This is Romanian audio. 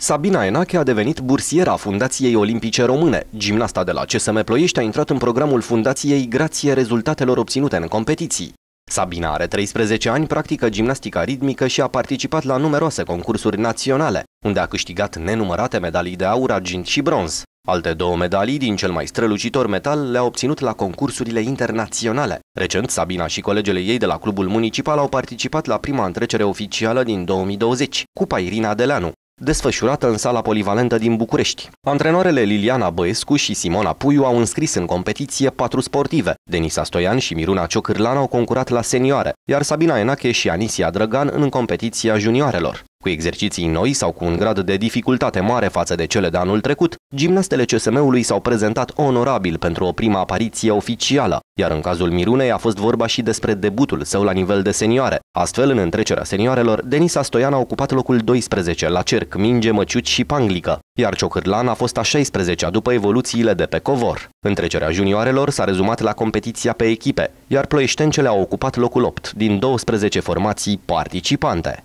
Sabina Enache a devenit bursiera Fundației Olimpice Române. Gimnasta de la CSM Ploiești a intrat în programul Fundației grație rezultatelor obținute în competiții. Sabina are 13 ani, practică gimnastica ritmică și a participat la numeroase concursuri naționale, unde a câștigat nenumărate medalii de aur, argint și bronz. Alte două medalii din cel mai strălucitor metal le-a obținut la concursurile internaționale. Recent, Sabina și colegele ei de la Clubul Municipal au participat la prima întrecere oficială din 2020, Cupa Irina Deleanu, desfășurată în sala polivalentă din București. Antrenoarele Liliana Băescu și Simona Puiu au înscris în competiție patru sportive. Denisa Stoian și Miruna Ciocârlan au concurat la senioare, iar Sabina Enache și Anisia Drăgan în competiția juniorelor cu exerciții noi sau cu un grad de dificultate mare față de cele de anul trecut, gimnastele CSM-ului s-au prezentat onorabil pentru o prima apariție oficială, iar în cazul Mirunei a fost vorba și despre debutul său la nivel de senioare. Astfel, în întrecerea senioarelor, Denisa Stoian a ocupat locul 12 la cerc, minge, măciuci și panglică, iar Ciocârlan a fost a 16-a după evoluțiile de pe covor. Întrecerea junioarelor s-a rezumat la competiția pe echipe, iar ploieștencele au ocupat locul 8 din 12 formații participante.